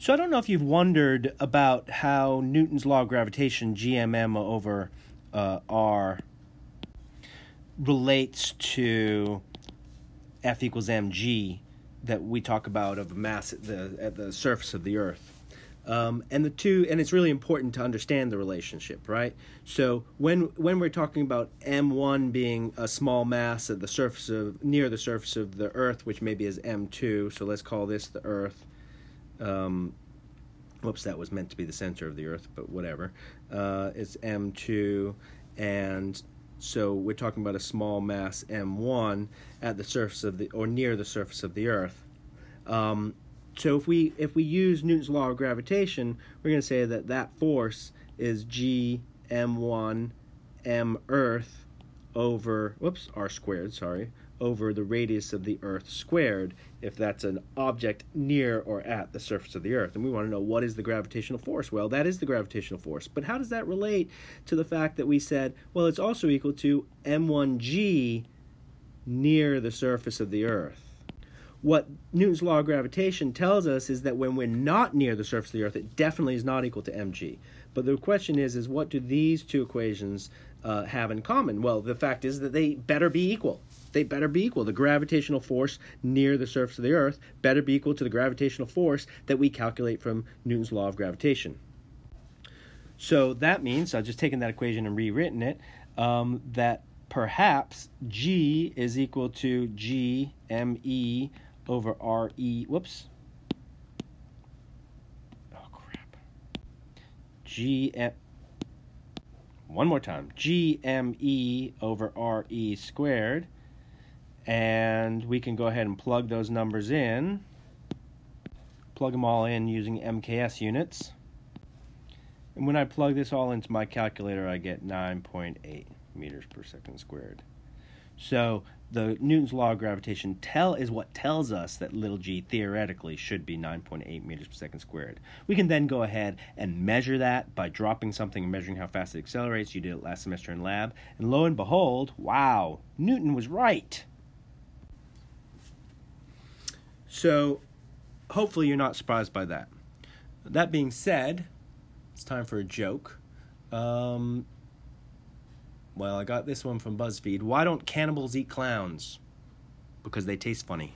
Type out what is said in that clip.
So I don't know if you've wondered about how Newton's law of gravitation, GMM over uh, R, relates to F equals mg that we talk about of mass at the, at the surface of the Earth. Um, and the two, and it's really important to understand the relationship, right? So when when we're talking about m1 being a small mass at the surface of near the surface of the Earth, which maybe is m2, so let's call this the Earth um, whoops, that was meant to be the center of the Earth, but whatever. Uh, it's M2, and so we're talking about a small mass M1 at the surface of the or near the surface of the Earth. Um, so if we if we use Newton's law of gravitation, we're going to say that that force is G M1 M Earth over whoops r squared sorry over the radius of the Earth squared if that's an object near or at the surface of the Earth. And we want to know what is the gravitational force? Well, that is the gravitational force. But how does that relate to the fact that we said, well, it's also equal to m1g near the surface of the Earth? What Newton's law of gravitation tells us is that when we're not near the surface of the Earth, it definitely is not equal to mg. But the question is, is what do these two equations uh, have in common? Well, the fact is that they better be equal. They better be equal. The gravitational force near the surface of the Earth better be equal to the gravitational force that we calculate from Newton's law of gravitation. So that means, I've just taken that equation and rewritten it, um, that perhaps G is equal to GME over RE, whoops. Oh, crap. GM one more time GME over RE squared. And we can go ahead and plug those numbers in, plug them all in using MKS units. And when I plug this all into my calculator, I get 9.8 meters per second squared. So the Newton's law of gravitation tell is what tells us that little g theoretically should be 9.8 meters per second squared. We can then go ahead and measure that by dropping something and measuring how fast it accelerates. You did it last semester in lab. And lo and behold, wow, Newton was right. So hopefully you're not surprised by that. That being said, it's time for a joke. Um, well, I got this one from BuzzFeed. Why don't cannibals eat clowns? Because they taste funny.